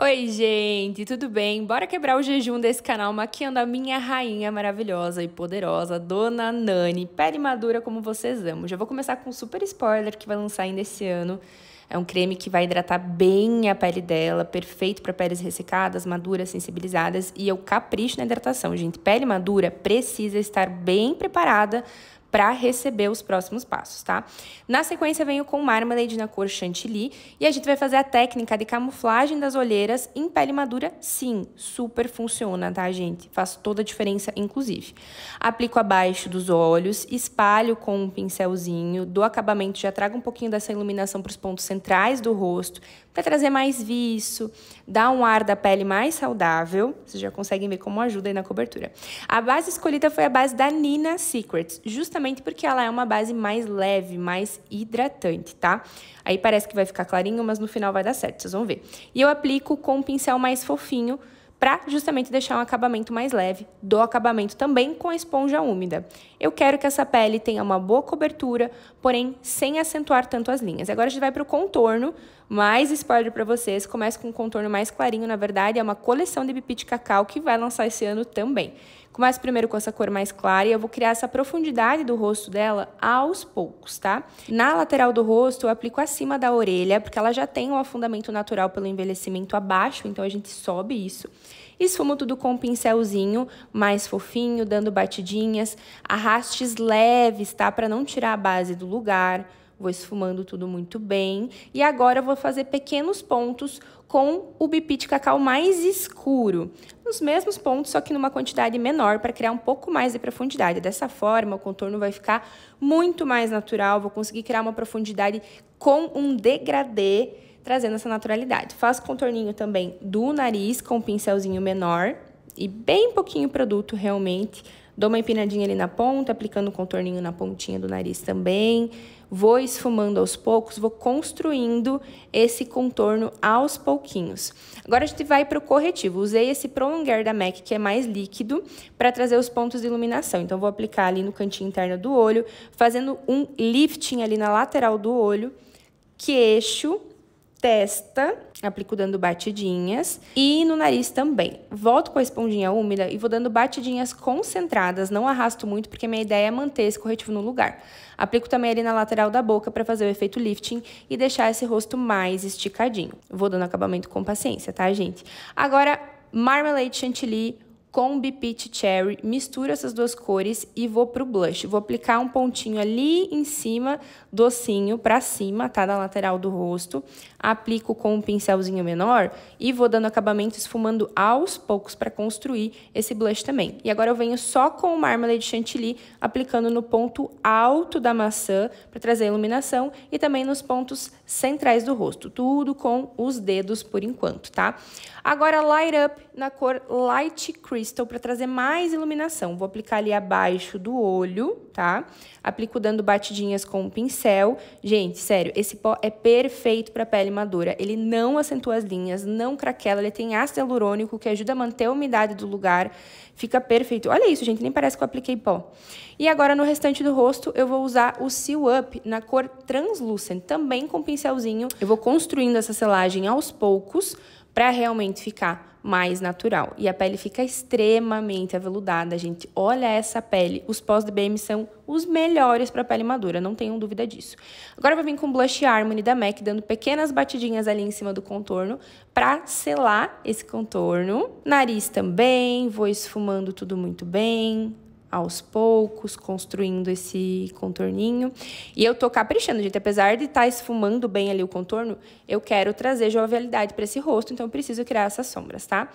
Oi, gente, tudo bem? Bora quebrar o jejum desse canal maquiando a minha rainha maravilhosa e poderosa, Dona Nani, pele madura como vocês amam. Já vou começar com um super spoiler que vai lançar ainda esse ano. É um creme que vai hidratar bem a pele dela, perfeito para peles ressecadas, maduras, sensibilizadas. E eu capricho na hidratação, gente. Pele madura precisa estar bem preparada para receber os próximos passos, tá? Na sequência, venho com marmalade na cor chantilly e a gente vai fazer a técnica de camuflagem das olheiras em pele madura, sim, super funciona, tá, gente? Faz toda a diferença, inclusive. Aplico abaixo dos olhos, espalho com um pincelzinho, do acabamento já trago um pouquinho dessa iluminação para os pontos centrais do rosto, para trazer mais viço, dar um ar da pele mais saudável. Vocês já conseguem ver como ajuda aí na cobertura. A base escolhida foi a base da Nina Secrets, justamente justamente porque ela é uma base mais leve, mais hidratante, tá? Aí parece que vai ficar clarinho, mas no final vai dar certo, vocês vão ver. E eu aplico com um pincel mais fofinho, para justamente deixar um acabamento mais leve do acabamento também com a esponja úmida. Eu quero que essa pele tenha uma boa cobertura, porém sem acentuar tanto as linhas. Agora a gente vai para o contorno, mais spoiler para vocês, começa com um contorno mais clarinho, na verdade é uma coleção de bipi de cacau que vai lançar esse ano também. Começo primeiro com essa cor mais clara e eu vou criar essa profundidade do rosto dela aos poucos, tá? Na lateral do rosto eu aplico acima da orelha, porque ela já tem um afundamento natural pelo envelhecimento abaixo, então a gente sobe isso. Esfumo tudo com um pincelzinho mais fofinho, dando batidinhas, arrastes leves, tá? Para não tirar a base do lugar. Vou esfumando tudo muito bem. E agora eu vou fazer pequenos pontos com o bipite cacau mais escuro. Nos mesmos pontos, só que numa quantidade menor, para criar um pouco mais de profundidade. Dessa forma, o contorno vai ficar muito mais natural. Vou conseguir criar uma profundidade com um degradê trazendo essa naturalidade. Faço contorninho também do nariz com um pincelzinho menor e bem pouquinho produto realmente. Dou uma empinadinha ali na ponta, aplicando um contorninho na pontinha do nariz também. Vou esfumando aos poucos, vou construindo esse contorno aos pouquinhos. Agora a gente vai para o corretivo. Usei esse prolongar da MAC, que é mais líquido, para trazer os pontos de iluminação. Então, vou aplicar ali no cantinho interno do olho, fazendo um lifting ali na lateral do olho, queixo testa, aplico dando batidinhas e no nariz também. Volto com a esponjinha úmida e vou dando batidinhas concentradas, não arrasto muito porque minha ideia é manter esse corretivo no lugar. Aplico também ali na lateral da boca para fazer o efeito lifting e deixar esse rosto mais esticadinho. Vou dando acabamento com paciência, tá, gente? Agora, Marmalade Chantilly com BPT Cherry, misturo essas duas cores e vou pro blush. Vou aplicar um pontinho ali em cima, docinho pra cima, tá? Na lateral do rosto. Aplico com um pincelzinho menor e vou dando acabamento esfumando aos poucos pra construir esse blush também. E agora eu venho só com o Marmalade Chantilly, aplicando no ponto alto da maçã pra trazer iluminação e também nos pontos centrais do rosto. Tudo com os dedos por enquanto, tá? Agora, Light Up na cor Light Cream Crystal para trazer mais iluminação. Vou aplicar ali abaixo do olho, tá? Aplico dando batidinhas com o um pincel. Gente, sério, esse pó é perfeito para pele madura. Ele não acentua as linhas, não craquela, ele tem ácido hialurônico que ajuda a manter a umidade do lugar. Fica perfeito. Olha isso, gente, nem parece que eu apliquei pó. E agora no restante do rosto eu vou usar o Seal Up na cor Translucent, também com pincelzinho. Eu vou construindo essa selagem aos poucos para realmente ficar mais natural. E a pele fica extremamente aveludada, gente. Olha essa pele. Os pós-DBM são os melhores para pele madura, não tenham dúvida disso. Agora eu vou vir com o Blush Harmony da MAC, dando pequenas batidinhas ali em cima do contorno para selar esse contorno. Nariz também, vou esfumando tudo muito bem aos poucos, construindo esse contorninho. E eu tô caprichando, gente. Apesar de estar tá esfumando bem ali o contorno, eu quero trazer jovialidade para esse rosto, então eu preciso criar essas sombras, tá?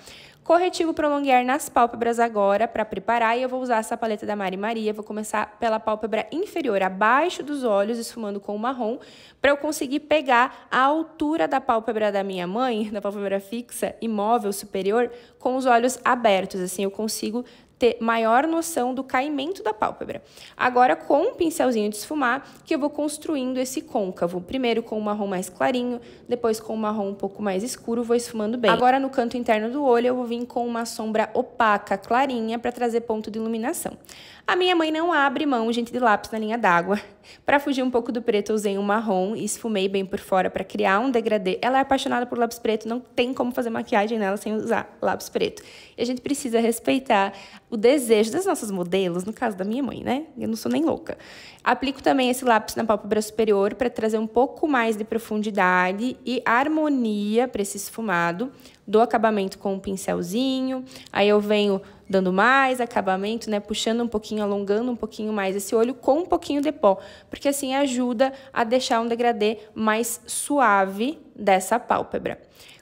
Corretivo prolonguear nas pálpebras agora para preparar e eu vou usar essa paleta da Mari Maria. Vou começar pela pálpebra inferior, abaixo dos olhos, esfumando com o marrom, para eu conseguir pegar a altura da pálpebra da minha mãe, da pálpebra fixa, imóvel superior, com os olhos abertos. Assim eu consigo ter maior noção do caimento da pálpebra. Agora, com um pincelzinho de esfumar, que eu vou construindo esse côncavo. Primeiro com um marrom mais clarinho, depois com um marrom um pouco mais escuro, vou esfumando bem. Agora, no canto interno do olho, eu vou vir com uma sombra opaca, clarinha, para trazer ponto de iluminação. A minha mãe não abre mão, gente, de lápis na linha d'água. Para fugir um pouco do preto, eu usei um marrom e esfumei bem por fora para criar um degradê. Ela é apaixonada por lápis preto, não tem como fazer maquiagem nela sem usar lápis preto. E a gente precisa respeitar o desejo das nossas modelos, no caso da minha mãe, né? Eu não sou nem louca. Aplico também esse lápis na pálpebra superior para trazer um pouco mais de profundidade e harmonia para esse esfumado dou acabamento com um pincelzinho, aí eu venho dando mais acabamento, né, puxando um pouquinho, alongando um pouquinho mais esse olho com um pouquinho de pó, porque assim ajuda a deixar um degradê mais suave dessa pálpebra.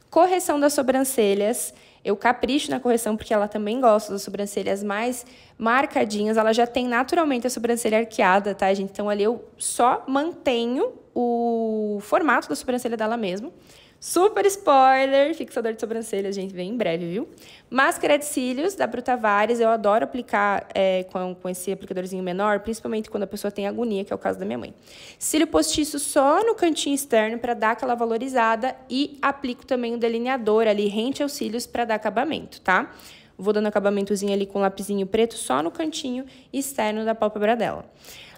Correção das sobrancelhas, eu capricho na correção porque ela também gosta das sobrancelhas mais marcadinhas. Ela já tem naturalmente a sobrancelha arqueada, tá, gente? Então ali eu só mantenho o formato da sobrancelha dela mesmo. Super spoiler, fixador de sobrancelhas, gente, vem em breve, viu? Máscara de cílios da Brutavares, eu adoro aplicar é, com, com esse aplicadorzinho menor, principalmente quando a pessoa tem agonia, que é o caso da minha mãe. Cílio postiço só no cantinho externo para dar aquela valorizada e aplico também o um delineador ali rente aos cílios para dar acabamento, tá? Vou dando acabamentozinho ali com um lapisinho preto só no cantinho externo da pálpebra dela.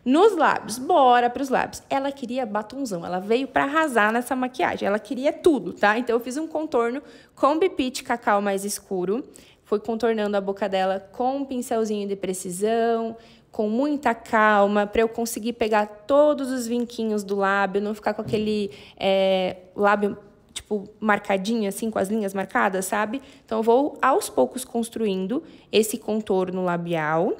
Nos lábios, bora para os lábios. Ela queria batonzão, ela veio para arrasar nessa maquiagem, ela queria tudo, tá? Então eu fiz um contorno com bipite cacau mais escuro, foi contornando a boca dela com um pincelzinho de precisão, com muita calma, para eu conseguir pegar todos os vinquinhos do lábio, não ficar com aquele é, lábio tipo, marcadinho assim, com as linhas marcadas, sabe? Então, eu vou aos poucos construindo esse contorno labial.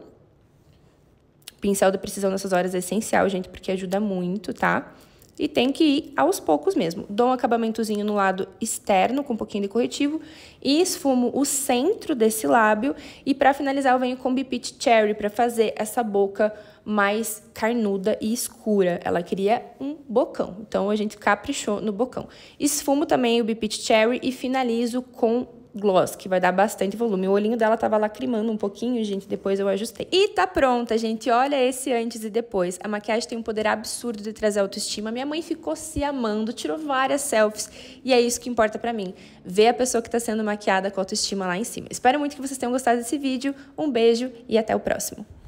Pincel de precisão nessas horas é essencial, gente, porque ajuda muito, tá? E tem que ir aos poucos mesmo. Dou um acabamentozinho no lado externo com um pouquinho de corretivo e esfumo o centro desse lábio. E para finalizar, eu venho com Bipit Cherry para fazer essa boca mais carnuda e escura. Ela queria um bocão, então a gente caprichou no bocão. Esfumo também o Bipit Cherry e finalizo com gloss, que vai dar bastante volume. O olhinho dela tava lacrimando um pouquinho, gente, depois eu ajustei. E tá pronta, gente. Olha esse antes e depois. A maquiagem tem um poder absurdo de trazer autoestima. Minha mãe ficou se amando, tirou várias selfies e é isso que importa para mim. Ver a pessoa que tá sendo maquiada com autoestima lá em cima. Espero muito que vocês tenham gostado desse vídeo. Um beijo e até o próximo.